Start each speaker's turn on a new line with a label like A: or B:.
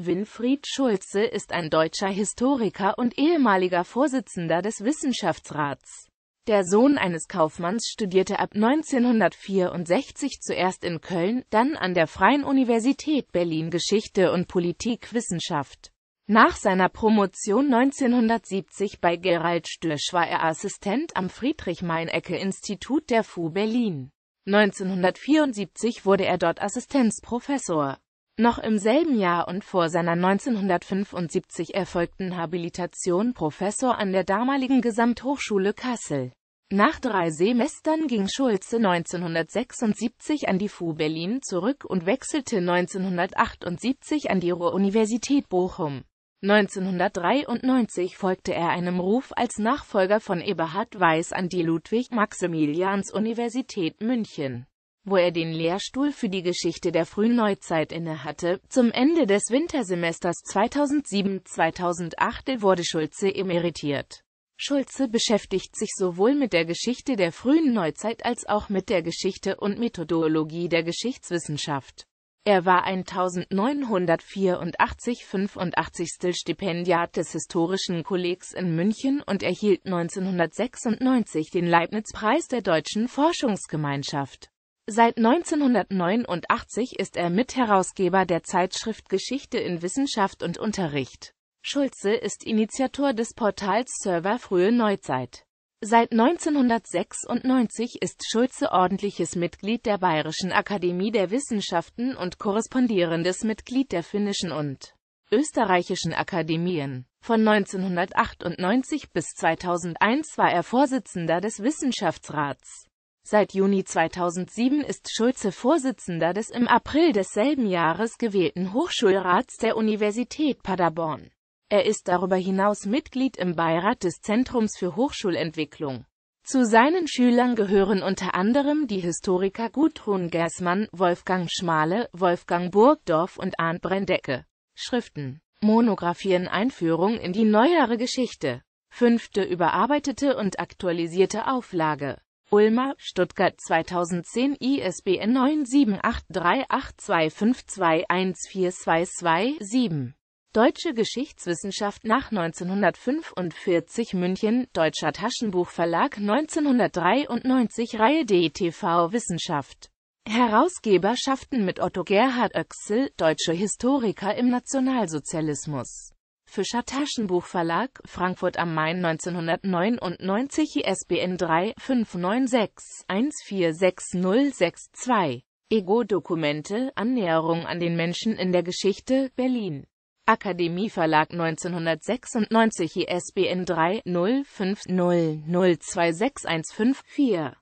A: Winfried Schulze ist ein deutscher Historiker und ehemaliger Vorsitzender des Wissenschaftsrats. Der Sohn eines Kaufmanns studierte ab 1964 zuerst in Köln, dann an der Freien Universität Berlin Geschichte und Politikwissenschaft. Nach seiner Promotion 1970 bei Gerald Stürsch war er Assistent am Friedrich-Meinecke-Institut der FU Berlin. 1974 wurde er dort Assistenzprofessor. Noch im selben Jahr und vor seiner 1975 erfolgten Habilitation Professor an der damaligen Gesamthochschule Kassel. Nach drei Semestern ging Schulze 1976 an die FU Berlin zurück und wechselte 1978 an die Ruhr-Universität Bochum. 1993 folgte er einem Ruf als Nachfolger von Eberhard Weiß an die Ludwig-Maximilians-Universität München wo er den Lehrstuhl für die Geschichte der frühen Neuzeit innehatte. Zum Ende des Wintersemesters 2007-2008 wurde Schulze emeritiert. Schulze beschäftigt sich sowohl mit der Geschichte der frühen Neuzeit als auch mit der Geschichte und Methodologie der Geschichtswissenschaft. Er war 1984-85. Stipendiat des Historischen Kollegs in München und erhielt 1996 den Leibniz-Preis der Deutschen Forschungsgemeinschaft. Seit 1989 ist er Mitherausgeber der Zeitschrift Geschichte in Wissenschaft und Unterricht. Schulze ist Initiator des Portals Server Frühe Neuzeit. Seit 1996 ist Schulze ordentliches Mitglied der Bayerischen Akademie der Wissenschaften und korrespondierendes Mitglied der finnischen und österreichischen Akademien. Von 1998 bis 2001 war er Vorsitzender des Wissenschaftsrats. Seit Juni 2007 ist Schulze Vorsitzender des im April desselben Jahres gewählten Hochschulrats der Universität Paderborn. Er ist darüber hinaus Mitglied im Beirat des Zentrums für Hochschulentwicklung. Zu seinen Schülern gehören unter anderem die Historiker Gudrun Gersmann, Wolfgang Schmale, Wolfgang Burgdorf und Arndt Brendecke. Schriften, Monographien Einführung in die neuere Geschichte. Fünfte überarbeitete und aktualisierte Auflage. Ulmer, Stuttgart 2010 ISBN 9783825214222-7 Deutsche Geschichtswissenschaft nach 1945 München, Deutscher Taschenbuchverlag 1993 Reihe DTV Wissenschaft Herausgeberschaften mit Otto Gerhard Oechsel, deutsche Historiker im Nationalsozialismus Fischer Taschenbuchverlag, Frankfurt am Main 1999 ISBN 3 596 146062 Ego-Dokumente, Annäherung an den Menschen in der Geschichte, Berlin. Akademie Verlag 1996 ISBN 3 050026154